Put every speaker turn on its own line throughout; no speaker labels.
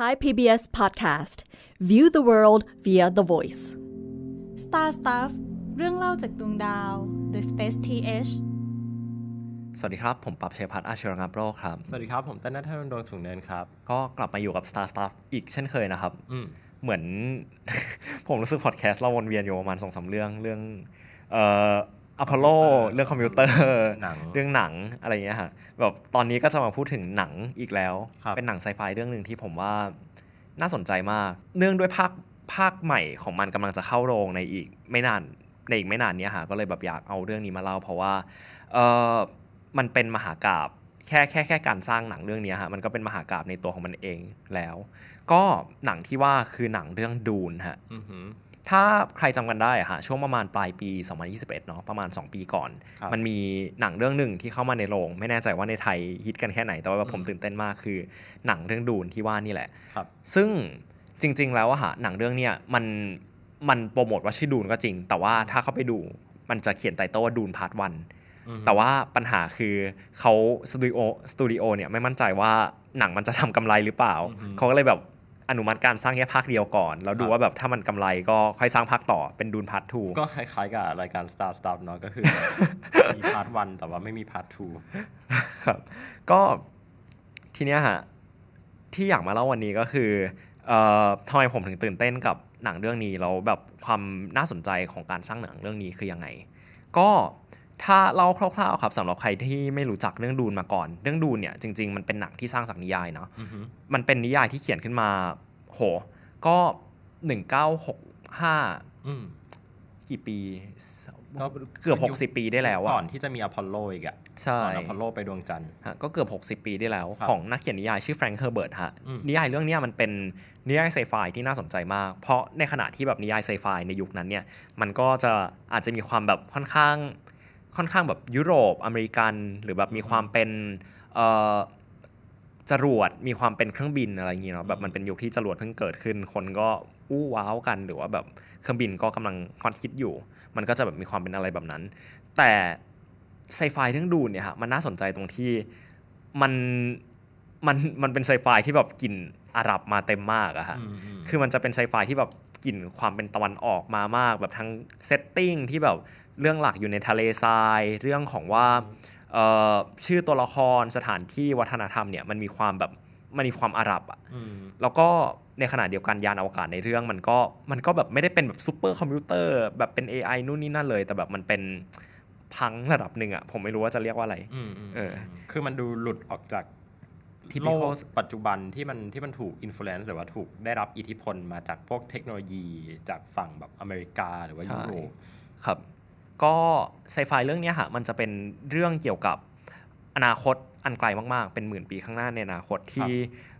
Thai PBS Podcast View the world via the voice Star Stuff เรื่องเล่าจากดวงดาว The Space TH สวัสดีครับ ผมปรับเชยพัฒน์อาชีังามโรครับ สวัสดีครับ ผมต้นนัทนนดวงสูงเนินครับ ก็กลับมาอยู่กับ Star Stuff อีกเช่นเคยนะครับเหมือนผมรู้สึกพอดแคสต์เราวนเวียนอยู่ประมาณสองสาเรื่องเรื่องเอ่ออพอลโลเรื่องคอมพิวเตอร์เรื่องหนังอะไรเงี้ยฮะแบบตอนนี้ก็จะมาพูดถึงหนังอีกแล้วเป็นหนังไซไฟเรื่องหนึ่งที่ผมว่าน่าสนใจมาก เนื่องด้วยภาคภาคใหม่ของมันกำลังจะเข้าโรงในอีกไม่นานในอีกไม่นานนี้ฮะก็เลยแบบอยากเอาเรื่องนี้มาเล่า เพราะว่าเออมันเป็นมหากราบแค่แค่แค่ การสร้างหนังเรื่องนี้ฮะมันก็เป็นมหากราบในตัวของมันเองแล้ว ก็หนังที่ว่าคือหนังเรื่องดูนฮะถ้าใครจำกันได้ค่ฮะช่วงประมาณปลายปี 2021 เนาะประมาณ 2 ปีก่อน มันมีหนังเรื่องหนึ่งที่เข้ามาในโรงไม่แน่ใจว่าในไทยฮิตกันแค่ไหน แต่ว่าผมตื่นเต้นมากคือหนังเรื่องดูน ที่ว่านี่แหละซึ่งจริงๆแล้วอะฮะหนังเรื่องเนี้ยมันมันโปรโมทว่าชื่อดูนก็จริง แต่ว่าถ้าเข้าไปดูมันจะเขียนไตเติ้ลว่าดูนพาร์ทวันแต่ว่าปัญหาคือเขาสตูดิโอสตูดิโอเนี่ยไม่มั่นใจว่าหนังมันจะทำกำไรหรือเปล่าเขาก็เลยแบบอนุมัติการสร้างแค่ภาคเดียวก่อนแล้วดูว่าแบบถ้ามันกำไรก็ค่อยสร้างภาคต่อเป็นดูนพาร์ททูก็คล้ายๆกับรายการ Star Stuff เนาะก็คือมีพาร์ทวันแต่ว่าไม่มีพาร์ททูครับ ก็ทีเนี้ยฮะที่อยากมาเล่าวันนี้ก็คือเอ่อทำไมผมถึงตื่นเต้นกับหนังเรื่องนี้แล้วแบบความน่าสนใจของการสร้างหนังเรื่องนี้คือยังไง ก็ถ้าเล่าคร่าวๆครับสำหรับใครที่ไม่รู้จักเรื่องดูนมาก่อน เรื่องดูนเนี่ย จริงๆ มันเป็นหนังที่สร้างจากนิยายเนาะมันเป็นนิยายที่เขียนขึ้นมาโห ก็หนึ่งเก้าหกห้ากี่ปีเกือบ 60 ปีได้แล้วอะก่อนที่จะมีอพอลโลอีกอะใช่อพอลโล ไปดวงจันทร์ก็เกือบ 60 ปีได้แล้วของนักเขียนนิยายชื่อแฟรงค์เฮอร์เบิร์ตฮะนิยายเรื่องนี้มันเป็นนิยายไซไฟที่น่าสนใจมาก เพราะในขณะที่แบบนิยายไซไฟในยุคนั้นเนี่ยมันก็จะอาจจะมีความแบบค่อนข้างค่อนข้างแบบยุโรปอเมริกัน หรือแบบมีความเป็นจรวดมีความเป็นเครื่องบินอะไรอย่างเงี้ยเนาะแบบมันเป็นยุคที่จรวดเพิ่งเกิดขึ้น คนก็อู้ว้าวกัน หรือว่าแบบเครื่องบินก็กำลังฮอตคิดอยู่ มันก็จะแบบมีความเป็นอะไรแบบนั้นแต่ไซไฟเรื่องดูเนี่ยฮะมันน่าสนใจตรงที่มันมันมันเป็นไซไฟที่แบบกลิ่นอาหรับมาเต็มมากอะฮะคือมันจะเป็นไซไฟที่แบบกลิ่นความเป็นตะวันออกมามากแบบทั้งเซตติ้งที่แบบเรื่องหลักอยู่ในทะเลทรายเรื่องของว่าชื่อตัวละครสถานที่วัฒนธรรมเนี่ยมันมีความแบบ มันมีความอาหรับอ่ะแล้วก็ในขณะเดียวกันยานอวกาศในเรื่องมันก็มันก็แบบไม่ได้เป็นแบบซูเปอร์คอมพิวเตอร์แบบเป็น AI นู่นนี่นั่นเลย แต่แบบมันเป็นพังระดับหนึ่งอ่ะผมไม่รู้ว่าจะเรียกว่าอะไรเออคือมันดูหลุดออกจากโลกปัจจุบันที่มันที่มันถูกอิมโฟเรนซ์หรือว่าถูกได้รับอิทธิพลมาจากพวกเทคโนโลยีจากฝั่งแบบอเมริกาหรือว่ายุโรปครับ ก็ไซไฟเรื่องนี้ฮะมันจะเป็นเรื่องเกี่ยวกับอนาคตอันไกลมากๆ เป็นหมื่นปีข้างหน้าในอนาคตที่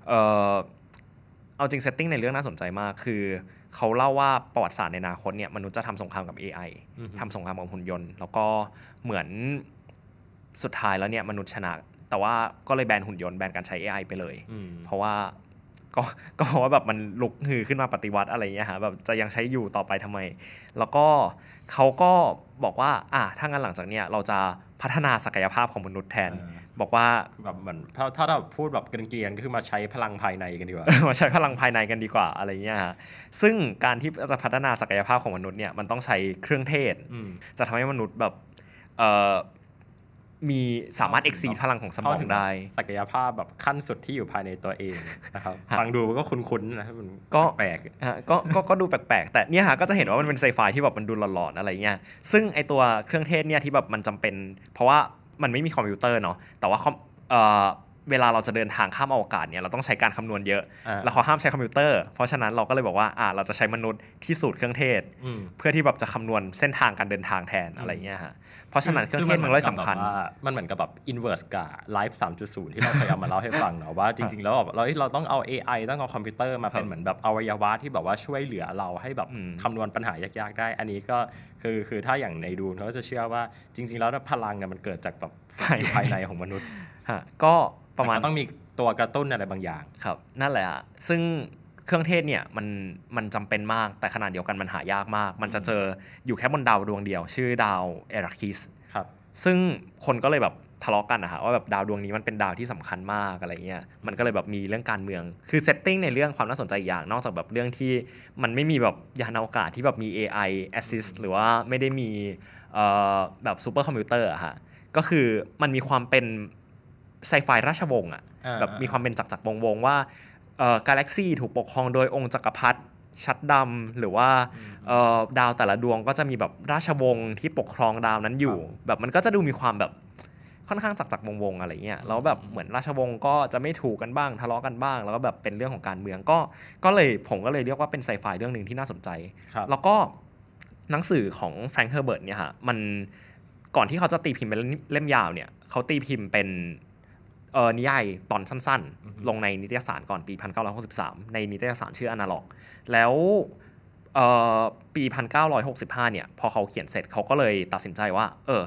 เอาจริงเซตติ้งในเรื่องน่าสนใจมากคือเขาเล่าว่าประวัติศาสตร์ในอนาคตเนี่ยมนุษย์จะทำสงครามกับ AI ทำสงครามกับหุ่นยนต์ แล้วก็เหมือนสุดท้ายแล้วเนี่ยมนุษย์ชนะแต่ว่าก็เลยแบนหุ่นยนต์แบนการใช้ AI ไปเลยเพราะว่าก็ก็เพราะว่าแบบมันลุกฮือขึ้นมาปฏิวัติอะไรเงี้ยฮะแบบจะยังใช้อยู่ต่อไปทำไม แล้วก็เขาก็บอกว่าอ่ะถ้างั้นหลังจากเนี้ยเราจะพัฒนาศักยภาพของมนุษย์แทน บอกว่าแบบเหมือนถ้าถ้าเราพูดแบบเกรียนๆก็คือมาใช้พลังภายในกันดีกว่ามาใช้พลังภายในกันดีกว่า อะไรเงี้ยฮะซึ่งการที่จะพัฒนาศักยภาพของมนุษย์เนี่ยมันต้องใช้เครื่องเทศจะทำให้มนุษย์แบบมีสามารถเอ็กซีพลังของสมองได้ศักยภาพแบบขั้นสุดที่อยู่ภายในตัวเองนะครับฟังดูก็คุ้นๆนะมันก็แปลกก็ก็ก็ดูแปลกๆ แต่เนี่ยฮะก็จะเห็นว่ามันเป็นไซไฟที่แบบมันดูหลอนๆอะไรเงี้ย ซึ่งไอตัวเครื่องเทศเนี่ยที่แบบมันจำเป็น เพราะว่ามันไม่มีคอมพิวเตอร์เนาะแต่ว่าเวลาเราจะเดินทางข้ามอวกาศเนี่ยเราต้องใช้การคำนวณเยอะแล้วเขาห้ามใช้คอมพิวเตอร์เพราะฉะนั้นเราก็เลยบอกว่าอ่าเราจะใช้มนุษย์ที่สูตรเครื่องเทศ เพื่อที่แบบจะคำนวณเส้นทางการเดินทางแทนอะไรเงี้ยฮะเพราะฉะนั้นเครื่องเทศมันเลยสำคัญมันเหมือนกับแบบอินเวอร์สกับไลฟ์สามจุดศูนย์ที่เราเคยเอามาเล่าให้ฟังเนาะว่าจริง ๆแล้วเราเราต้องเอา AI ต้องเอาคอมพิวเตอร์มาเป็นเหมือนแบบอวัยวะที่แบบว่าช่วยเหลือเราให้แบบคำนวณปัญหายากๆ ได้ อันนี้ก็คือคือถ้าอย่างในดูเขาจะเชื่อว่าจริง ๆ แล้วพลังเนี่ยมันเกิดจากแบบภายในของมนุษย์ก็ประมาณต้องมีตัวกระตุ้นอะไรบางอย่าง ครับ นั่นแหละซึ่งเครื่องเทศเนี่ยมันมันจำเป็นมากแต่ขนาดเดียวกันมันหายากมาก มันจะเจออยู่แค่บนดาวดวงเดียว ชื่อดาวเอรัคิสครับซึ่งคนก็เลยแบบทะเลาะกันนะฮะว่าแบบดาวดวงนี้มันเป็นดาวที่สำคัญมากอะไรเงี้ยมันก็เลยแบบมีเรื่องการเมืองคือเซตติ้งในเรื่องความน่าสนใจอย่างนอกจากแบบเรื่องที่มันไม่มีแบบยานอวกาศที่แบบมี AI assist หรือว่าไม่ได้มีแบบซูเปอร์คอมพิวเตอร์อะฮะก็คือมันมีความเป็นไซไฟราชวงศ์อ่ะแบบมีความเป็นจักรจักรวงวงว่ากาแล็กซีถูกปกครองโดยองค์จักรพรรดิชัดดำหรือว่าดาวแต่ละดวง ก็จะมีแบบราชวงศ์ที่ปกครองดาวนั้นอยู่ แบบมันก็จะดูมีความแบบค่อนข้างจักจักวงวงอะไรเงี้ยแล้วแบบเหมือนราชวงศ์ก็จะไม่ถูกกันบ้างทะเลาะกันบ้าง แล้วก็แบบเป็นเรื่องของการเมืองก็ก็เลยผมก็เลยเรียกว่าเป็นไซไฟเรื่องหนึ่งที่น่าสนใจ แล้วก็หนังสือของแฟรงค์เฮอร์เบิร์ตเนี่ยฮะมันก่อนที่เขาจะตีพิมพ์เป็นเล่มยาวเนี่ยเขาตีพิมพ์เป็นเออนิยายตอนสั้นๆ ลงในนิตยสารก่อนปี 1963 ในนิตยสารชื่ออนาล็อก แล้วเออปี 1965เนี่ย พอเขาเขียนเสร็จเขาก็เลยตัดสินใจว่าเออ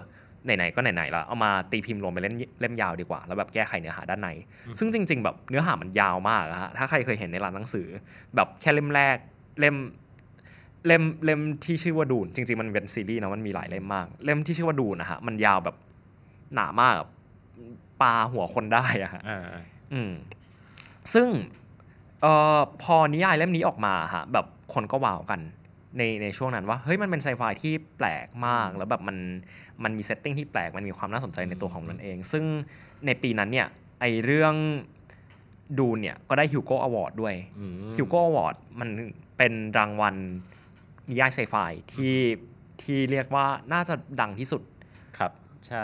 ไหนๆ ก็ไหนๆแล้วเอามาตีพิมพ์รวมเป็นเล่มเล่มยาวดีกว่า แล้วแบบแก้ไขเนื้อหาด้านใน ซึ่งจริงๆ แบบเนื้อหามันยาวมากอะฮะถ้าใครเคยเห็นในร้านหนังสือ แบบแค่เล่มแรกเล่มเล่มเล่มที่ชื่อว่าดูนจริงๆ มันเป็นซีรีส์นะมันมีหลายเล่มมาก เล่มที่ชื่อว่าดูนนะฮะ มันยาวแบบหนามากปาหัวคนได้อะฮะอืมซึ่งออพอนิยายเล่มนี้ออกมาฮะแบบคนก็ว้าวกันในในช่วงนั้นว่า เฮ้ยมันเป็นไซไฟที่แปลกมากแล้วแบบมันมันมีเซตติ้งที่แปลกมันมีความน่าสนใจในตัวของมันเอง ซึ่งในปีนั้นเนี่ยไอเรื่องดูเนี่ยก็ได้ฮิวโกอวอร์ดด้วยฮิวโกอวอร์ดมันเป็นรางวัลนิยายไซไฟที่ ที่เรียกว่าน่าจะดังที่สุด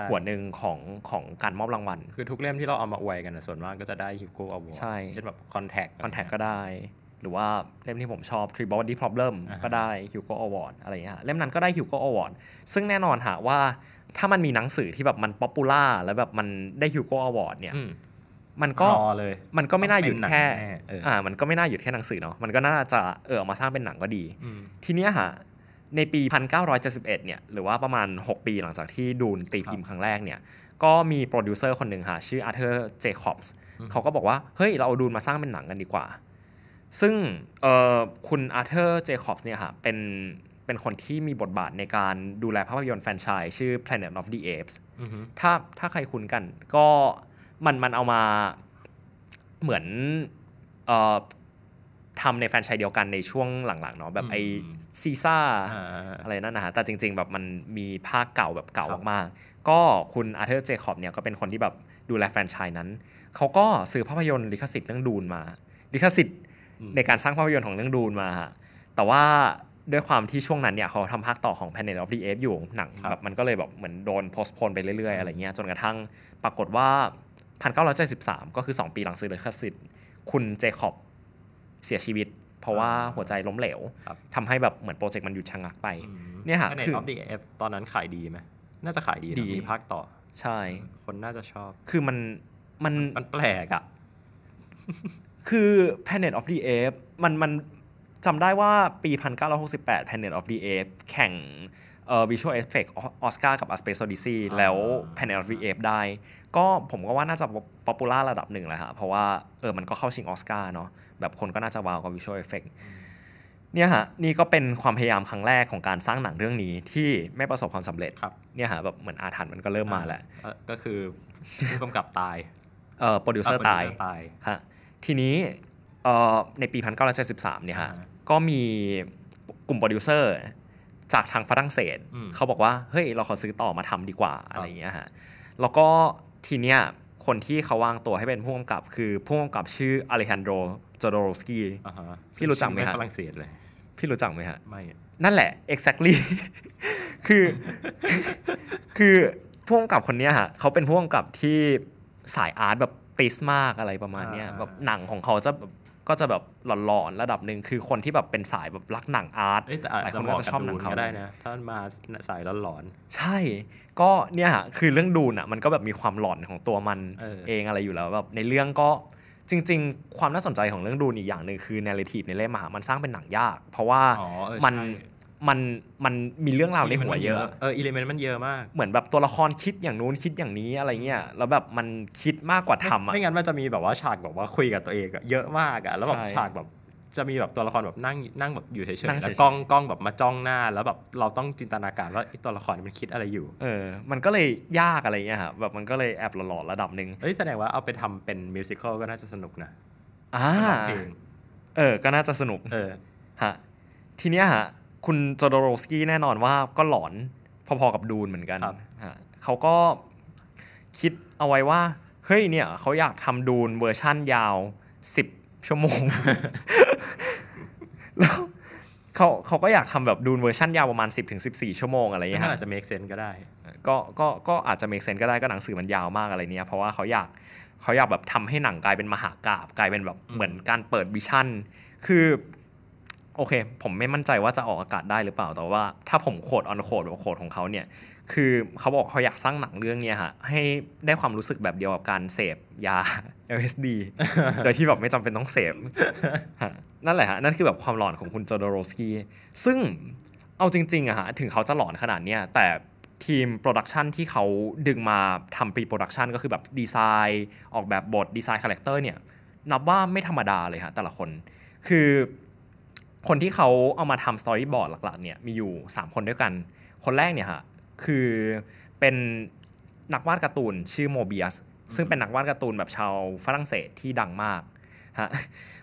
หัวหนึ่งของของการมอบรางวัล คือทุกเล่มที่เราเอามาอวยกันส่วนมากก็จะได้ฮิวโกอวอร์ดใช่เช่นแบบคอนแทคคอนแทคก็ได้ หรือว่าเล่มที่ผมชอบ Three Body Problem ก็ได้ฮิวโกอวอร์ดอะไรเงี้ยเล่มนั้นก็ได้ฮิวโกอวอร์ดซึ่งแน่นอนฮะว่า ถ้ามันมีหนังสือที่แบบมันป๊อปปูล่าแล้วแบบมันได้ฮิวโกอวอร์ดเนี่ยมันก็มันก็ไม่น่าหยุดแค่อ่ามันก็ไม่น่าหยุดแค่หนังสือเนาะมันก็น่าจะเออมาสร้างเป็นหนังก็ดีทีเนี้ยฮะในปี 1971 เนี่ย หรือว่าประมาณ 6 ปี หลังจากที่ดูนตีพิมพ์ครั้งแรก เนี่ย ก็มีโปรดิวเซอร์คนหนึ่งค่ะ ชื่ออาร์เธอร์ เจคอบส์เขาก็บอกว่า เฮ้ย เราเอาดูนมาสร้างเป็นหนังกันดีกว่า ซึ่งคุณอาร์เธอร์ เจคอบส์เนี่ยค่ะเป็น เป็นคนที่มีบทบาทในการดูแลภาพยนตร์แฟนชายชื่อ Planet of the Apes ถ้า ถ้าใครคุ้นกันก็ มันมันเอามาเหมือนทำในแฟรนไชส์เดียวกันในช่วงหลังๆเนาะแบบ ไอซีซ่าอะไรนั่นนะฮะแต่จริงๆแบบมันมีภาคเก่าแบบเก่ามากๆก็คุณอาร์เธอร์เจคอบเนี่ยก็เป็นคนที่แบบดูแลแฟรนไชส์นั้นเขาก็ซื้อภาพยนตร์ลิขสิทธิ์เรื่องดูนมา ลิขสิทธิ์ในการสร้างภาพยนตร์ของเรื่องดูนมาฮะแต่ว่าด้วยความที่ช่วงนั้นเนี่ยเขาทำภาคต่อของ Planet of the Apes อยู่หนังแบบมันก็เลยแบบเหมือนโดนโพสต์โพนไปเรื่อย ๆอะไรเงี้ยจนกระทั่งปรากฏว่า 1973ก็คือ 2 ปีหลังซื้อลิขสิทธิ์คุณเจคอบเสียชีวิต เพราะว่าหัวใจล้มเหลวทำให้แบบเหมือนโปรเจกต์มันหยุดชะงักไป เนี่ยค่ะคือ p อ a n e t of the ตอนนั้นขายดีไหมน่าจะขายดี ดีภาคต่อ ใช่ คนน่าจะชอบ คือมัน มันมันแปลกอะคือ Planet of the Apes มันมันจำได้ว่าปี 1968 Planet of the Apes แข่งเอ่อวิชวลเอฟเฟกต์ออสการ์กับอัสเปซโซดิซีแล้วแพนเอลวีเอฟได้ ก็ผมก็ว่าน่าจะป๊อปปูล่าระดับหนึ่งแหละฮะเพราะว่าเออมันก็เข้าชิงออสการ์เนาะแบบคนก็น่าจะว้าวกับวิชวลเอฟเฟกต์เนี่ยฮะนี่ก็เป็นความพยายามครั้งแรกของการสร้างหนังเรื่องนี้ที่ไม่ประสบความสำเร็จครับเนี่ยฮะแบบเหมือนอาถรรพ์มันก็เริ่มมาแหละก็คือผู้กำกับตายเอ่อโปรดิวเซอร์ตายฮะทีนี้เอ่อในปี 1973เนี่ยฮะก็มีกลุ่มโปรดิวเซอร์จากทางฝรั่งเศส เขาบอกว่า เฮ้ย เราขอซื้อต่อมาทำดีกว่าอะไรอย่างเงี้ยฮะแล้วก็ทีเนี้ยคนที่เขาวางตัวให้เป็นผู้กำกับ คือผู้กำกับชื่ออเลฮันโดจโดโรสกี้พี่รู้จักไหมฮะฝรั่งเศสเลย พี่รู้จักไหมฮะไม่ นั่นแหละ exactly คือ คือผู้กำกับคนเนี้ยฮะเขาเป็นผู้กำกับที่สายอาร์ตแบบติสมากอะไรประมาณเนี้ย แบบหนังของเขาจะแบบก็จะแบบหลอนๆระดับหนึ่งคือคนที่แบบเป็นสายแบบรักหนังอาร์ตหลายคนก็จะชอบหนังเขาได้นะถ้ามาสายหลอนๆใช่ ก็เนี่ยคือเรื่องดูน่ะมันก็แบบมีความหลอนของตัวมันเองอะไรอยู่แล้วแบบในเรื่องก็จริงๆ ความน่าสนใจของเรื่องดูนอีกอย่างหนึ่งคือเนื้อเรื่องในเล่มมันสร้างเป็นหนังยาก เพราะว่ามันมันมันมีเรื่องราวในหัวเยอะเอออิเลเมนต์มันเยอะมากเหมือนแบบตัวละครคิดอย่างนู้นคิดอย่างนี้อะไรเงี้ยแล้วแบบมันคิดมากกว่าทำอ่ะไม่งั้นมันจะมีแบบว่าฉากแบบว่าคุยกับตัวเองเยอะมากอ่ะแล้วแบบฉากแบบ จะมีแบบตัวละครแบบนั่งนั่งแบบอยู่เฉยๆแล้วกล้องกล้องแบบมาจ้องหน้าแล้วแบบเราต้องจินตนาการว่าตัวละครมันคิดอะไรอยู่ เออ มันก็เลยยากอะไรเงี้ยครับแบบมันก็เลยแอบหลอนๆระดับหนึ่งเฮ้ยแสดงว่าเอาไปทำเป็นมิวสิควลก็น่าจะสนุกนะอ่าเออ ก็น่าจะสนุก เออฮะทีเนี้ยฮะคุณจอดโรสกี้แน่นอนว่าก็หลอนพอๆกับดูนเหมือนกัน เขาก็คิดเอาไว้ว่า เฮ้ยเนี่ยเขาอยากทำดูนเวอร์ชั่นยาวสิบชั่วโมงแล้วเขาเขาก็อยากทำแบบดูนเวอร์ชั่น ยาวประมาณ 1 0 1ถึงชั่วโมงอะไรเงี้ยอาจจะ make sense ก็ได้ก็ก็ก็อาจจะ make sense ก็ได้ก็หนังสือมันยาวมากอะไรเนี้ย เพราะว่าเขาอยากเขาอยากแบบทำให้หนังกลายเป็นมหากราบกลายเป็นแบบเหมือนการเปิดวิชั่นคือโอเค ผมไม่มั่นใจว่าจะออกอากาศได้หรือเปล่า แต่ว่าถ้าผมโคดออนโคดแบบโคดของเขาเนี่ย คือเขาบอกเขาอยากสร้างหนังเรื่องนี้ฮะให้ได้ความรู้สึกแบบเดียวกับการเสพยา LSD โดยที่แบบไม่จำเป็นต้องเสพ นั่นแหละฮะ นั่นคือแบบความหลอนของคุณจอโดโรสกี้ซึ่งเอาจริงๆอะฮะ ถึงเขาจะหลอนขนาดเนี้ยแต่ทีมโปรดักชันที่เขาดึงมาทำปีโปรดักชันก็คือแบบดีไซน์ออกแบบบทดีไซน์คาแรคเตอร์เนี่ย นับว่าไม่ธรรมดาเลยฮะแต่ละคน คือคนที่เขาเอามาทำสตอรี่บอร์ดหลักๆ เนี่ยมีอยู่ 3 คนด้วยกัน คนแรกเนี่ยฮะคือเป็นนักวาดการ์ตูนชื่อโมเบียสซึ่งเป็นนักวาดการ์ตูนแบบชาวฝรั่งเศสที่ดังมากฮะ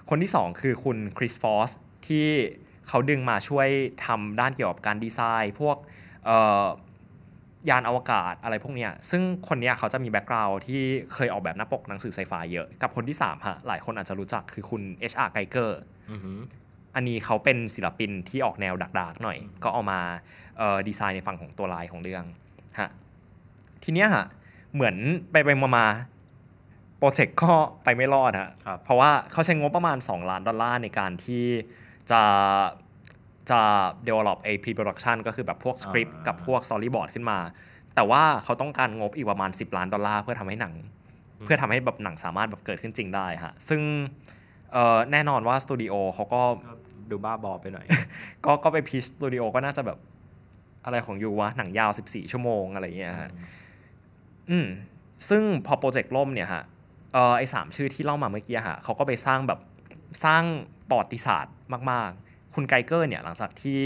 คนที่ 2 คือคุณคริสฟอสที่เขาดึงมาช่วยทำด้านเกี่ยวกับการดีไซน์ พวกยานอวกาศอะไรพวกเนี้ยซึ่งคนเนี้ยเขาจะมีแบ็กกราวด์ที่เคยออกแบบหน้าปกหนังสือไซไฟเยอะ กับคนที่3ฮะหลายคนอาจจะรู้จักคือคุณเออชาร์ไกเกอร์อันนี้เขาเป็นศิลปินที่ออกแนวดักดักหน่อย ก็เอามาดีไซน์ในฝั่งของตัวลายของเรื่องฮะทีเนี้ยฮะเหมือนไปไปมามา โปรเจกต์ก็ไปไม่รอดฮะเพราะว่าเขาใช้งบประมาณ 2 ล้านดอลลาร์ ในการที่จะ จะ develop a อ pre-production ก็คือแบบพวกสคริปต์กับพวกสตอรี่บอร์ดขึ้นมา แต่ว่าเขาต้องการงบอีกประมาณ 10 ล้านดอลลาร์ เพื่อทำให้หนังเพื่อทำให้แบบหนังสามารถแบบเกิดขึ้นจริงได้ฮะซึ่งแน่นอนว่าสตูดิโอเขาก็ดูบ้าบอไปหน่อย ก็ก็ไปพีชสตูดิโอก็น่าจะแบบอะไรของยูวะหนังยาว 14 ชั่วโมงอะไรเงี้ยฮะ อืมซึ่งพอโปรเจกต์ล่มเนี่ยฮะ เออไอสามชื่อที่เล่ามาเมื่อกี้ฮะเขาก็ไปสร้างแบบสร้างประวัติศาสตร์มากๆ คุณไกเกอร์ เนี่ยหลังจากที่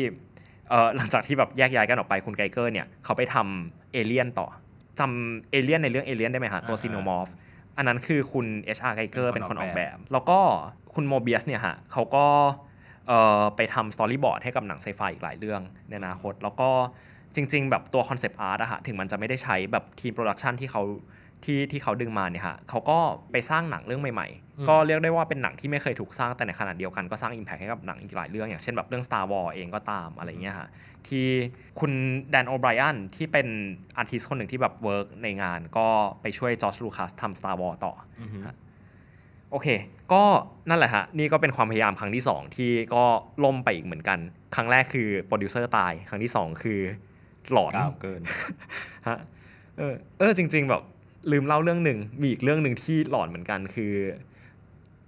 เออหลังจากที่แบบแยกย้ายกันออกไปคุณไกเกอร์เนี่ยเขาไปทำเอเลียนต่อจำเอเลียนในเรื่องเอเลียนได้ไหมฮะตัวซีโนมอร์ฟอันนั้นคือคุณเออชาร์ไกเกอร์เป็นคนออกแบบ แล้วก็คุณโมเบียสเนี่ยฮะเขาก็ไปทำสตอรี่บอร์ดให้กับหนังไซไฟอีกหลายเรื่องในอนาคต แล้วก็จริง ๆ แบบตัวคอนเซปต์อาร์ตอะฮะถึงมันจะไม่ได้ใช้แบบทีมโปรดักชันที่เขาที่ที่เขาดึงมาเนี่ยฮะเขาก็ไปสร้างหนังเรื่องใหม่ๆ ก็เรียกได้ว่าเป็นหนังที่ไม่เคยถูกสร้างแต่ในขณะเดียวกันก็สร้างอิมแพคให้กับหนังอีกหลายเรื่อง อย่างเช่นแบบเรื่อง Star Wars เองก็ตามอะไรเงี้ยฮะที่คุณแดนโอไบรอันที่เป็นอาร์ติสคนหนึ่งที่แบบเวิร์กในงาน ก็ไปช่วยจอร์จลูคัสทำ Star Wars ต่อโอเค ก็นั่นแหละฮะ นี่ก็เป็นความพยายามครั้งที่ 2 ที่ก็ล่มไปอีกเหมือนกัน ครั้งแรกคือโปรดิวเซอร์ตาย ครั้งที่ 2 คือหลอนเกินฮะเออเออจริงๆแบบลืมเล่าเรื่องหนึ่งมีอีกเรื่องหนึ่งที่หลอนเหมือนกันคือ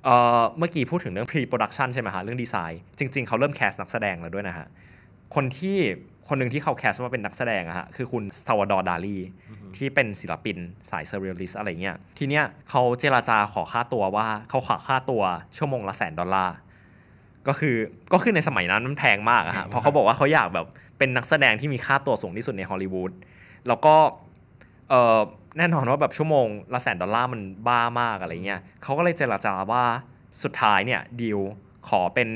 เออเมื่อกี้พูดถึงเรื่องพรีโปรดักชันใช่ไหมฮะเรื่องดีไซน์จริงๆเขาเริ่มแคสนักแสดงแล้วด้วยนะฮะ คนที่คนหนึ่งที่เขาแคสมาเป็นนักแสดงอะฮะคือคุณสตาวดอร์ดาลีที่เป็นศิลปินสายเซเรียลิสอะไรเงี้ย ทีเนี้ยเขาเจราจาขอค่าตัวว่าเขาขอค่าตัวชั่วโมงละแสนดอลลาร์ ก็คือก็คือในสมัยนั้นมันแพงมากอะฮะ เพราะเขาบอกว่าเขาอยากแบบเป็นนักแสดงที่มีค่าตัวสูงที่สุดในฮอลลีวูด แล้วก็เออแน่นอนว่าแบบชั่วโมงละแสนดอลลาร์มันบ้ามากอะไรเงี้ยเขาก็เลยเจราจาว่าสุดท้าย เนี่ยดีลขอเป็น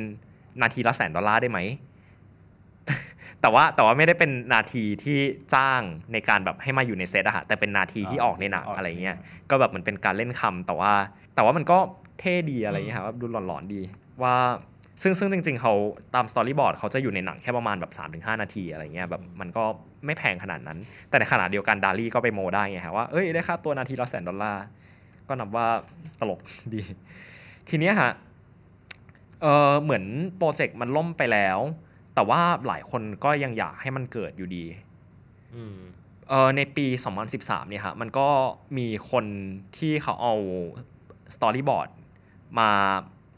นาทีละแสนดอลลาร์ได้ไหมแต่ว่าแต่ว่าไม่ได้เป็นนาทีที่จ้างในการแบบให้มาอยู่ในเซตอะฮะแต่เป็นนาทีที่ออกในหนังอะไรเงี้ยก็แบบมันเป็นการเล่นคำแต่ว่า แต่ว่ามันก็เท่ดีอะไรเงี้ยครับดูหลอนๆดี ว่าซึ่งซึ่งจริงๆเขาตามสตอรี่บอร์ดเขาจะอยู่ในหนังแค่ประมาณแบบ3หนาทีอะไรเงี้ยแบบมันก็ไม่แพงขนาดนั้น แต่ในขณะเดียวกันดารี่ก็ไปโม ได้ไงฮะว่า เอ้ยได้ค่าตัวนาทีละแสนดอลลาร์ ก็นับว่าตลกดีทีเนี้ยฮะเออเหมือนโปรเจกต์มันล่มไปแล้วแต่ว่าหลายคนก็ยังอยากให้มันเกิดอยู่ดีเออในปี 2013 เนี่ยครับมันก็มีคนที่เขาเอาสตอรี่บอร์ดมา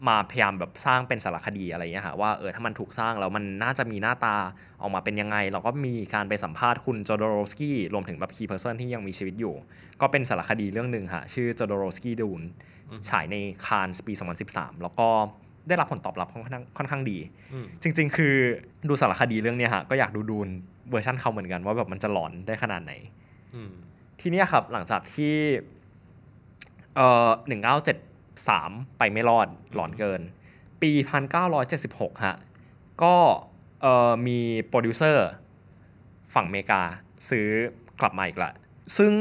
มาพยายามแบบสร้างเป็นสารคดีอะไรเงี้ยฮะว่าเออถ้ามันถูกสร้างแล้วมันน่าจะมีหน้าตาออกมาเป็นยังไงเราก็มีการไปสัมภาษณ์คุณจอดโรสกี้รวมถึงแบบคีเพอร์เซนที่ยังมีชีวิตอยู่ ก็เป็นสารคดีเรื่องหนึ่งฮะชื่อจอดโรสกี้ดูนฉายในคานสปี 2013 แล้วก็ได้รับผลตอบรับค่อนข้างค่อนข้างดี จริงๆ คือดูสารคดีเรื่องนี้ฮะก็อยากดูดูนเวอร์ชั่นเขาเหมือนกันว่าแบบมันจะหลอนได้ขนาดไหน ทีนี้ครับ หลังจากที่เอ่อหนึ่งเก้าเจ็ดสามไปไม่รอดหลอนเกินปีพันเก้าร้อยเจ็ดสิบหกฮะ ก็เอ่อมีโปรดิวเซอร์ฝั่งเมกาซื้อกลับมาอีกละ ซึ่ง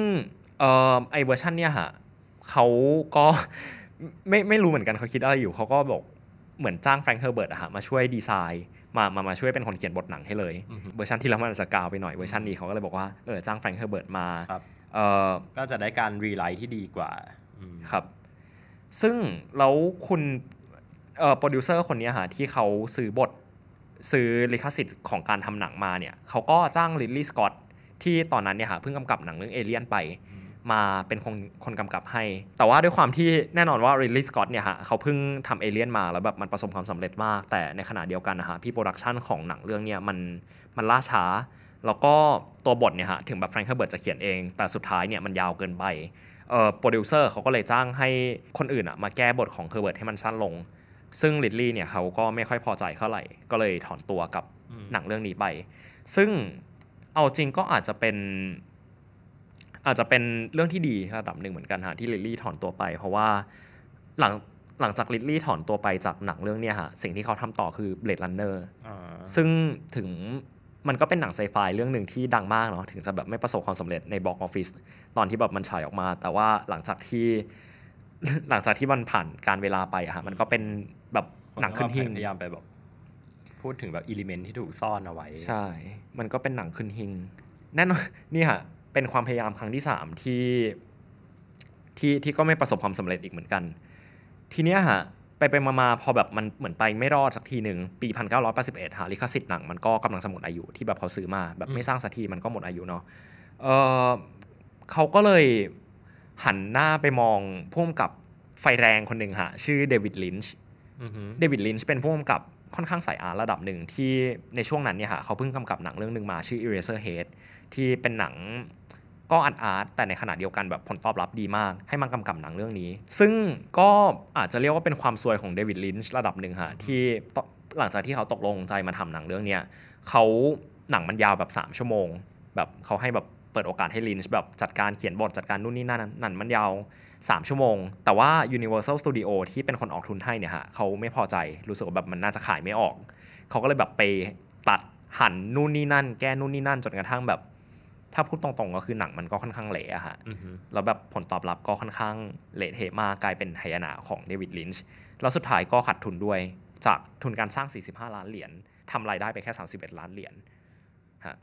เอ่อไอเวอร์ชันเนี้ยฮะเขาก็ไม่ไม่รู้เหมือนกันเขาคิดอะไรอยู่เขาก็บอกเหมือนจ้างแฟรงค์เฮอร์เบิร์ตอะฮะมาช่วยดีไซน์มา มา มาช่วยเป็นคนเขียนบทหนังให้เลย เวอร์ชันที่เรามันจะกาวไปหน่อย เวอร์ชันนี้เขาก็เลยบอกว่าเออจ้างแฟรงค์เฮอร์เบิร์ตมาก็จะได้การรีไลท์ที่ดีกว่าครับ ซึ่งแล้วคุณเอ่อโปรดิวเซอร์คนนี้ฮะที่เขาซื้อบท ซื้อลิขสิทธิ์ของการทำหนังมาเนี่ยเขาก็จ้างลิลลี่สกอตที่ตอนนั้นเนี่ยฮะเพิ่งกำกับหนังเรื่องเอเลี่ยนไปมาเป็นคนคนกำกับให้ แต่ว่าด้วยความที่แน่นอนว่าริลลี่สกอตเนี่ยฮะเขาเพิ่งทำเอเลียนมาแล้วแบบมันประสบความสำเร็จมาก แต่ในขณะเดียวกันนะฮะพี่โปรดักชันของหนังเรื่องเนี่ยมันมันล่าช้า แล้วก็ตัวบทเนี่ยฮะถึงแบบแฟรงค์เฮอร์เบิร์ตจะเขียนเอง แต่สุดท้ายเนี่ยมันยาวเกินไปเอ่อโปรดิวเซอร์เขาก็เลยจ้างให้คนอื่นอะมาแก้บทของเฮอร์เบิร์ตให้มันสั้นลง ซึ่งลิลลี่เนี่ยเขาก็ไม่ค่อยพอใจเท่าไหร่ก็เลยถอนตัวกับหนังเรื่องนี้ไปซึ่งเอาจริงก็อาจจะเป็นอาจจะเป็นเรื่องที่ดีระดับหนึ่งเหมือนกันฮะที่ลิลลี่ถอนตัวไป เพราะว่าหลังหลังจากลิลลี่ ถอนตัวไปจากหนังเรื่องเนี้ยฮะ สิ่งที่เขาทำต่อคือเบลดลันเนอร์ซึ่งถึงมันก็เป็นหนังไซไฟเรื่องหนึ่งที่ดังมากเนาะถึงจะแบบไม่ประสบความสำเร็จในบ็อกออฟฟิศตอนที่แบบมันฉายออกมา แต่ว่าหลังจากที่หลังจากที่มันผ่านการเวลาไปอะฮะมันก็เป็นแบบหนังขึ้นหิ่งพยายามไปแบบพูดถึงแบบอิเลเมนที่ถูกซ่อนเอาไว้ ใช่ มันก็เป็นหนังขึ้นหิง แน่นอนนี่ฮะเป็นความพยายามครั้งที่ 3 ที่ ที่ที่ก็ไม่ประสบความสำเร็จอีกเหมือนกัน ทีเนี้ยฮะไปไปมามาพอแบบมันเหมือนไปไม่รอดสักทีหนึ่งปี 1981 ฮะลิขสิทธิ์หนังมันก็กำลังสมุดอายุ ที่แบบเขาซื้อมาแบบไม่สร้างสักทีมันก็หมดอายุเนาะเออเขาก็เลยหันหน้าไปมองพุ่มกับไฟแรงคนหนึ่งฮะชื่อเดวิดลินช์เดวิดลินช์เป็นพ่้มกับค่อนข้างสายอาร์ระดับหนึ่งที่ในช่วงนั้นเนี่ยฮะเขาเพิ่งกำกับหนังเรื่องหนึ่งมา ชื่อ Eraserhead ที่เป็นหนังก็อัดอาร์ตแต่ในขณะเดียวกันแบบผลตอบรับดีมากให้มันกำกับหนังเรื่องนี้ ซึ่งก็อาจจะเรียกว่าเป็นความซวยของเดวิดลินช์ระดับหนึ่งฮะที่หลังจากที่เขาตกลงใจมาทำหนังเรื่องเนี้ยเขาหนังมันยาวแบบ3ชั่วโมง แบบเขาให้แบบเปิดโอกาสให้ลินช์แบบจัดการเขียนบทจัดการนู่นนี่นั่น นั่นมันยาว3ชั่วโมง แต่ว่า Universal Studio ที่เป็นคนออกทุนให้เนี่ยฮะเขาไม่พอใจรู้สึกว่าแบบมันน่าจะขายไม่ออกเขาก็เลยแบบไปตัดหั่นนู่นนี่นั่นแก้นู่นนี่นั่นจนกระทั่งแบบถ้าพูดตรง ๆ ก็คือหนังมันก็ค่อนข้างเละะฮะแล้วแบบผลตอบรับก็ค่อนข้างเละเทะมากกลายเป็นหายนะของเดวิดลินช์แล้วสุดท้ายก็ขาดทุนด้วยจากทุนการสร้าง 45 ล้านเหรียญทำรายได้ไปแค่ 31 ล้านเหรียญฮะ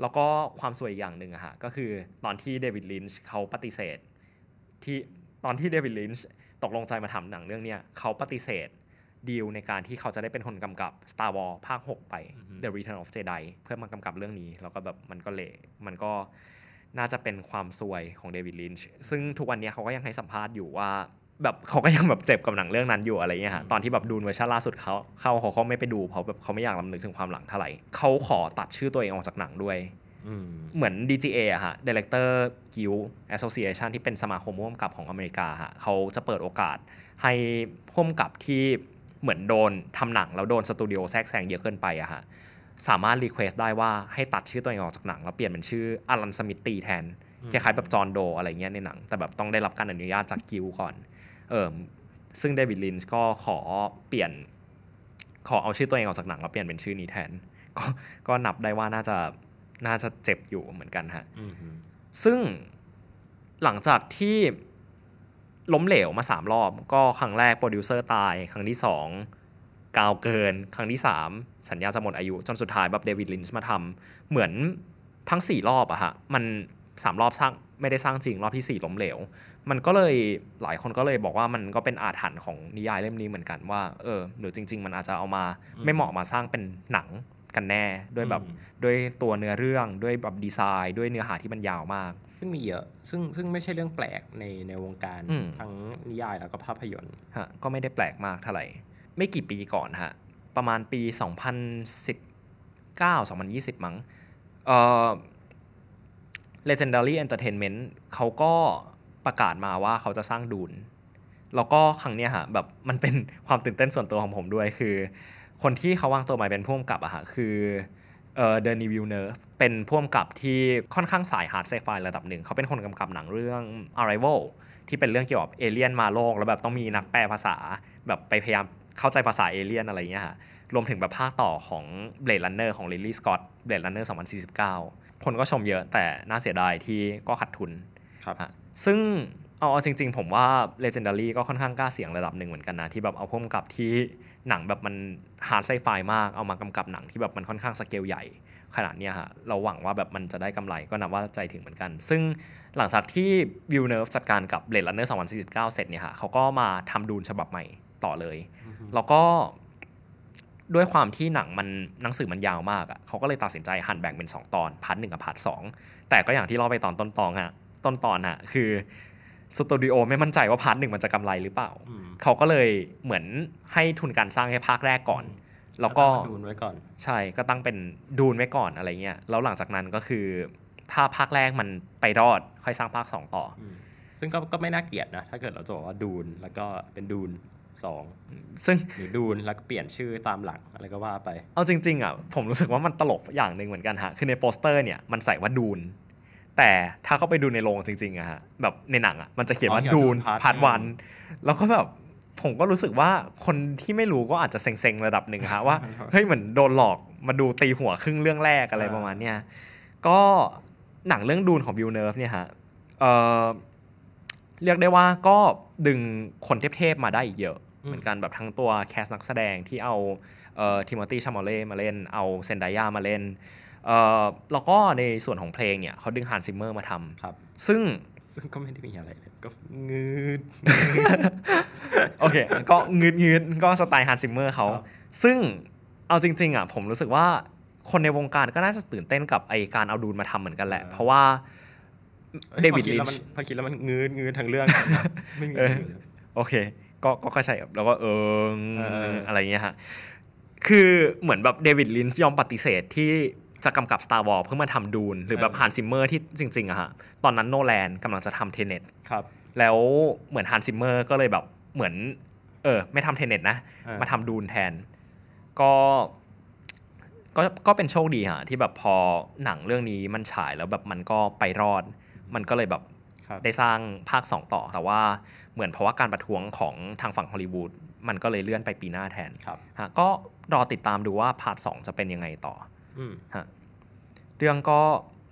แล้วก็ความสวยอย่างหนึ่งอะฮะก็คือตอนที่เดวิดลินช์เขาปฏิเสธ ที่ตอนที่เดวิดลินช์ตกลงใจมาทำหนังเรื่องเนี้ยเขาปฏิเสธดีลในการที่เขาจะได้เป็นคนกำกับ Star Wars ภาค 6 ไป The Return of Jedi เพื่อมากำกับเรื่องนี้ แล้วก็แบบมันก็เละมันก็น่าจะเป็นความซวยของเดวิดลินช์ ซึ่งทุกวันนี้เขาก็ยังให้สัมภาษณ์อยู่ว่าแบบเขาก็ยังแบบเจ็บกับหนังเรื่องนั้นอยู่อะไรเงี้ยฮะ ตอนที่แบบดูเวอร์ชันล่าสุดเขา เขาเขาไม่ไปดูเพราะแบบเขาไม่อยากลำลึกถึงความหลังเท่าไหร่ เขาขอตัดชื่อตัวเองออกจากหนังด้วย เหมือน DGA อะฮะ Director Guild Association ที่เป็นสมาคมร่วมกับของอเมริกาฮะ เขาจะเปิดโอกาสให้ร่วมกับที่เหมือนโดนทำหนังแล้วโดนสตูดิโอแทรกแซงเยอะเกินไปอะฮะสามารถรีเควสได้ว่าให้ตัดชื่อตัวเองออกจากหนัง แล้วเปลี่ยนเป็นชื่ออลันสมิตตีแทนคล้ายๆแบบจอห์นโด อะไรเงี้ยในหนัง แต่แบบต้องได้รับการอนุญาตจากกิลก่อนเออซึ่งเดวิดลินช์ก็ขอเปลี่ยน ขอเอาชื่อตัวเองออกจากหนัง แล้วเปลี่ยนเป็นชื่อนี้แทนก็ก็นับได้ว่าน่าจะน่าจะเจ็บอยู่เหมือนกันฮะซึ่งหลังจากที่ล้มเหลวมา 3 รอบก็ครั้งแรกโปรดิวเซอร์ตาย ครั้งที่ 2กาวเกินครั้งที่ 3 สัญญาจะหมดอายุจนสุดท้ายแบบเดวิดลินช์มาทำเหมือนทั้ง 4 รอบอะฮะมัน 3 รอบสร้างไม่ได้สร้างจริงรอบที่ 4ล้มเหลว มันก็เลยหลายคนก็เลยบอกว่ามันก็เป็นอาถรรพ์ของนิยายเล่มนี้เหมือนกันว่าเออหรือจริงๆ มันอาจจะเอามาไม่เหมาะมาสร้างเป็นหนังกันแน่ด้วยแบบด้วยตัวเนื้อเรื่องด้วยแบบดีไซน์ด้วยเนื้อหาที่มันยาวมากซึ่งมีเยอะซึ่งซึ่งไม่ใช่เรื่องแปลกในในวงการทั้งนิยายแล้วก็ภาพยนตร์ฮะก็ไม่ได้แปลกมากเท่าไหร่ ไม่กี่ปีก่อนฮะ ประมาณปี 2019 2020 มั้งเอ่อ Legendary Entertainment เขาก็ประกาศมาว่าเขาจะสร้างดูนแล้วก็ครั้งเนี้ยฮะแบบมันเป็นความตื่นเต้นส่วนตัวของผมด้วยคือ คนที่เขาวางตัวใหม่เป็นผู้กำกับอะฮะคือเอ่อเดนิวิลเนอร์เป็นพ่วงกับที่ค่อนข้างสายฮาร์ดไซไฟระดับหนึ่งเขาเป็นคนกำกับหนังเรื่อง Arrival ที่เป็นเรื่องเกี่ยวกับเอเลี่ยนมาโลก แล้วแบบต้องมีนักแปลภาษา แบบไปพยายามเข้าใจภาษาเอเลี่ยน อะไรเงี้ยค่ะรวมถึงแบบภาคต่อของ Blade Runner ของ Lily Scott Blade Runner 2049 คนก็ชมเยอะแต่น่าเสียดายที่ก็ขาดทุน ครับซึ่งเอาจริง ๆ ผมว่า Legendary ก็ค่อนข้างกล้าเสียงระดับหนึ่งเหมือนกันนะที่แบบเอาพ่วมกับที่หนังแบบมันฮาร์ดไซไฟมาก เอามากำกับหนังที่แบบมันค่อนข้างสเกลใหญ่ขนาดนี้ฮะ เราหวังว่าแบบมันจะได้กำไรก็นับว่าใจถึงเหมือนกัน ซึ่งหลังจากที่วิวเนิร์ฟจัดการกับเลดลันเนอร์สองพันสี่สิบเก้าเสร็จเนี่ยฮะเขาก็มาทำดูนฉบับใหม่ต่อเลย แล้วก็ด้วยความที่หนังมันหนังสือมันยาวมากอะ่ะเขาก็เลยตัดสินใจหั่นแบ่งเป็น 2 ตอน พาร์ทหนึ่งกับพาร์ทสแต่ก็อย่างที่เล่าไปตอนต้นตอนฮะ ต้นตอนฮะคือสตูดิโอไม่มั่นใจว่าพาร์ทหนึ่งมันจะกำไรหรือเปล่า เขาก็เลยเหมือนให้ทุนการสร้างแค่ภาคแรกก่อน แล้วก็ดูนไว้ก่อน ใช่ก็ตั้งเป็นดูนไว้ก่อนอะไรเงี้ยแล้วหลังจากนั้นก็คือถ้าภาคแรกมันไปรอด ค่อยสร้างภาค 2 ต่อ ซึ่งก็ก็ไม่น่าเกลียดนะถ้าเกิดเราจะบอกว่าดูนแล้วก็เป็นดูนสองซึ่งหรือดูน แล้วก็เปลี่ยนชื่อตามหลัง อะไรก็ว่าไปเอาจริงๆอ่ะผมรู้สึกว่ามันตลกอย่างหนึ่งเหมือนกันฮะคือในโปสเตอร์เนี่ยมันใส่ว่าดูนแต่ถ้าเข้าไปดูในโรงจริงๆอะฮะแบบในหนังอะมันจะเขียนว่าดูนพาร์ทวันแล้วก็แบบผมก็รู้สึกว่าคนที่ไม่รู้ก็อาจจะเซ็งๆระดับหนึ่งฮะว่า เฮ้ยเหมือนโดนหลอกมาดูตีหัวครึ่งเรื่องแรกอะไรประมาณเนี้ยก็หนังเรื่องดูนของบิวเนิร์ฟเนี่ยฮะเเรียกได้ว่าก็ดึงคนเทพๆมาได้อีกเยอะ เหมือนกันแบบทั้งตัวแคสนักแสดงที่เอาทิโมตีชามอเล่มาเล่น เอาเซนดายามาเล่นแล้วก็ในส่วนของเพลงเนี่ยเขาดึงฮันซิมเมอร์มาทำครับ ซึ่งซึ่งก็ไม่ได้มีอะไรเลยก็งืดโอเค ก็งืดงืดก็สไตล์ฮันซิมเมอร์เขา ซึ่งเอาจริงๆ อ่ะ ผมรู้สึกว่าคนในวงการก็น่าจะตื่นเต้นกับไอการเอาดูนมาทำเหมือนกันแหละ เพราะว่าเดวิดลินช์พอคิดแล้วมันงืดงืดทางเรื่อง ไม่มีโอเค ก็ก็ใช่แล้วก็เออ อะไรเงี้ยฮะ คือเหมือนแบบเดวิดลินช์ยอมปฏิเสธที่จะกำกับ Star Wars เพื่อมาทำดูนหรือแบบฮันซิมเมอร์ที่จริง ๆอะฮะตอนนั้นโนแลนกำลังจะทำเทเน็ตครับ แล้วเหมือนฮันซิมเมอร์ก็เลยแบบเหมือนเออไม่ทำเทเน็ตนะ มาทำดูนแทน ก็ ก็ ก็เป็นโชคดีฮะที่แบบพอหนังเรื่องนี้มันฉายแล้วแบบมันก็ไปรอด มันก็เลยแบบได้สร้างภาค 2 ต่อแต่ว่าเหมือนเพราะว่าการประท้วงของทางฝั่งฮอลลีวูดมันก็เลยเลื่อนไปปีหน้าแทนฮะ ก็รอติดตามดูว่าพาร์ทสจะเป็นยังไงต่อฮะเรื่องก็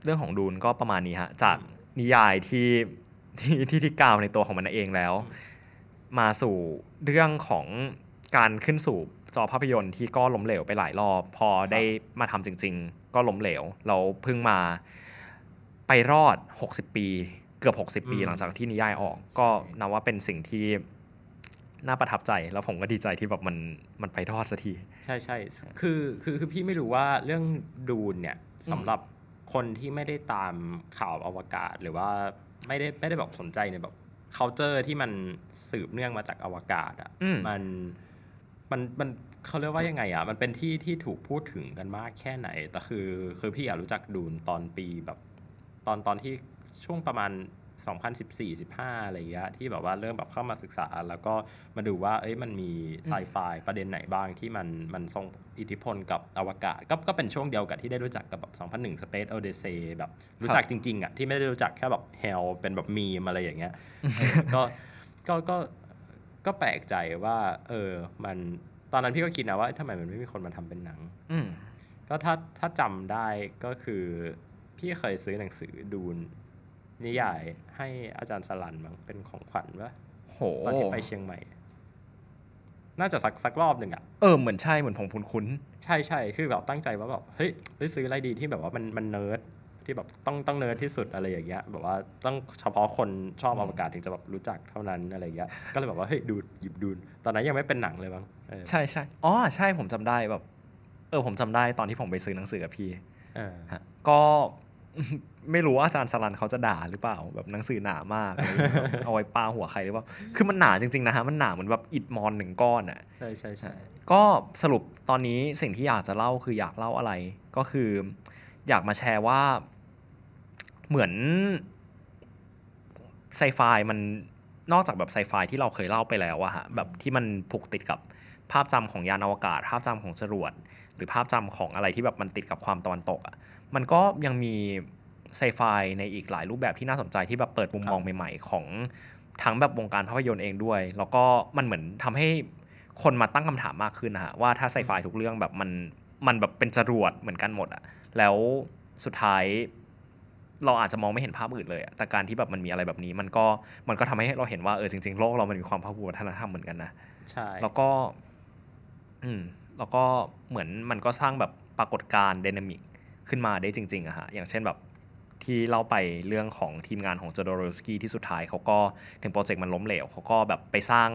เรื่องของดูนก็ประมาณนี้ฮะจากนิยายที่ที่ที่ที่กล่าวในตัวของมันเองแล้ว มาสู่เรื่องของการขึ้นสู่จอภาพยนตร์ที่ก็ล้มเหลวไปหลายรอบ พอได้มาทำจริง ๆ ก็ล้มเหลว เราเพิ่งมาไปรอด 60 ปีเกือบ 60 ปีหลังจากที่นิยายออก ก็นับว่าเป็นสิ่งที่น่าประทับใจ แล้วผมก็ดีใจที่แบบมันมันไปรอดสักทีใช่ใช่คือคือคือพี่ไม่รู้ว่าเรื่องดูนเนี่ยสำหรับคนที่ไม่ได้ตามข่าวอวกาศ หรือว่าไม่ได้ไม่ได้แบบสนใจในแบบ c u เจอร์ที่มันสืบเนื่องมาจากอวกาศอ่ะมันมันมันเขาเรียกว่ายังไง อ่ะ มันเป็นที่ที่ถูกพูดถึงกันมากแค่ไหนแต่คือคือพี่อยากรู้จักดูนตอนปีแบบ ตอนตอนที่ช่วงประมาณ2014-15อะไรเงี้ยที่แบบว่าเริ่มแบบเข้ามาศึกษา แล้วก็มาดูว่าเอ้ยมันมีไซไฟประเด็นไหนบ้างที่มันมันส่งอิทธิพลกับอวกาศก็ก็เป็นช่วงเดียวกับ ที่ได้รู้จักกับแบบ2001 Space Odyssey แบบรู้จักจริงๆอ่ะที่ไม่ได้รู้จักแค่แบบเฮลเป็นแบบมีมอะไรอย่างเงี้ยก็ก็ก็ก็แปลกใจว่า เออมันตอนนั้นพี่ก็คิดนะว่าทำไมมันไม่มีคนมาทำเป็นหนังก็ถ้าถ้าจำได้ก็คือ พี่เคยซื้อหนังสือดูนิยายให้อาจารย์สลันมั้งเป็นของขวัญวะโห ตอนที่ไปเชียงใหม่ น่าจะสักสักรอบหนึ่งอะเออเหมือนใช่ เหมือนผมงคุณคุ้น ใช่ใช่คือแบบตั้งใจว่าแบบเฮ้ยซื้ออะไรดีที่แบบว่า มันมันเนิร์ดที่แบบต้องต้องเนิร์ดที่สุดอะไรอย่างเงี้ยแบบว่าต้องเฉพาะคนชอบอวกาศถึงจะแบบรู้จักเท่านั้นอะไรเงี้ย ก็เลยแบบว่า เฮ้ยดูหยิบดูตอนนั้นยังไม่เป็นหนังเลยมั้งใช่ใช่อ๋อใช่ผมจำได้แบบ เออ ผมจำได้ตอนที่ผมไปซื้อหนังสือกับพี่ก็ไม่รู้ว่าอาจารย์สลันเขาจะด่าหรือเปล่าแบบหนังสือหนามากเอาไว้ปาหัวใครหรือเปล่าคือมันหนาจริงๆนะฮะมันหนาเหมือนแบบอิดมอนหนึ่งก้อนอ่ะใช่ใช่ใช่ก็สรุปตอนนี้สิ่งที่อยากจะเล่าคืออยากเล่าอะไร ก็คืออยากมาแชร์ว่าเหมือนไซไฟมันนอกจากแบบไซไฟที่เราเคยเล่าไปแล้วอะฮะแบบที่มันผูกติดกับภาพจำของยานอวกาศ ภาพจำของจรวดหรือภาพจำของอะไรที่แบบมันติดกับความตะวันตกอะมันก็ยังมีไซไฟในอีกหลายรูปแบบที่น่าสนใจที่แบบเปิดมุมมองใหม่ๆ ของทั้งแบบวงการภาพยนตร์เองด้วย แล้วก็มันเหมือนทำให้คนมาตั้งคำถามมากขึ้นนะฮะว่าถ้าไซไฟทุกเรื่องแบบมันมันแบบเป็นจรวดเหมือนกันหมดอะแล้วสุดท้ายเราอาจจะมองไม่เห็นภาพอื่นเลย แต่การที่แบบมันมีอะไรแบบนี้ มันก็มันก็ทำให้เราเห็นว่าเออจริงๆ โลกเรามันมีความภาคภูมิวัฒนธรรมเหมือนกันนะใช่แล้วก็อืมแล้วก็เหมือนมันก็สร้างแบบปรากฏการณ์เดนามิกขึ้นมาได้จริงๆอะฮะ อย่างเช่นแบบที่เล่าไปเรื่องของทีมงานของจอร์โดโรสกี้ที่สุดท้ายเขาก็ถึงโปรเจกต์มันล้มเหลว เขาก็แบบไปสร้าง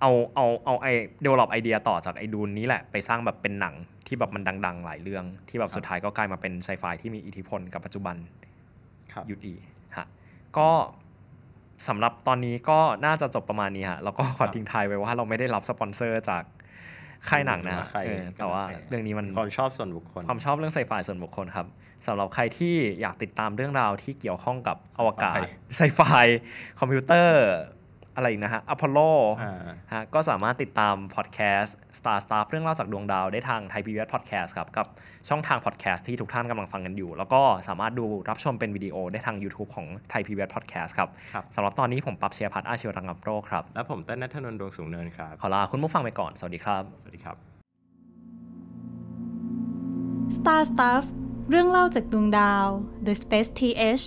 เอา เอา เอาไอเดเวลลอปไอเดียต่อจากไอดูนนี้แหละ ไปสร้างแบบเป็นหนังที่แบบมันดังๆ หลายเรื่องที่แบบสุดท้ายก็กลายมาเป็นไซไฟที่มีอิทธิพลกับปัจจุบันบยุดอีฮะ ก็สำหรับตอนนี้ก็น่าจะจบประมาณนี้ฮะแล้วก็ขอทิ้งท้ายไว้ว่าเราไม่ได้รับสปอนเซอร์จากค่ายหนังนะแต่ว่าเรื่องนี้มันความชอบส่วนบุคคลความชอบเรื่องไซไฟส่วนบุคคลครับสำหรับใครที่อยากติดตามเรื่องราวที่เกี่ยวข้องกับอวกาศไซไฟ คอมพิวเตอร์อะไรนะฮะ อพอลโลฮะ ก็สามารถติดตามพอดแคสต์ Star Star เรื่องเล่าจากดวงดาวได้ทางไทยพีวีเอสพอดแคสต์ครับ กับช่องทางพอดแคสต์ที่ทุกท่านกำลังฟังกันอยู่ แล้วก็สามารถดูรับชมเป็นวิดีโอได้ทาง YouTube ของไทยพีวีเอสพอดแคสต์ครับ สำหรับตอนนี้ผมปั๊บเชียร์พัทอาชีวรังกับโรคครับ และผมเต้นนัทนนท์ดวงสูงเนินครับ ขอลาคุณผู้ฟังไปก่อน สวัสดีครับ สวัสดีครับ Star Stuff เรื่องเล่าจากดวงดาว The Space TH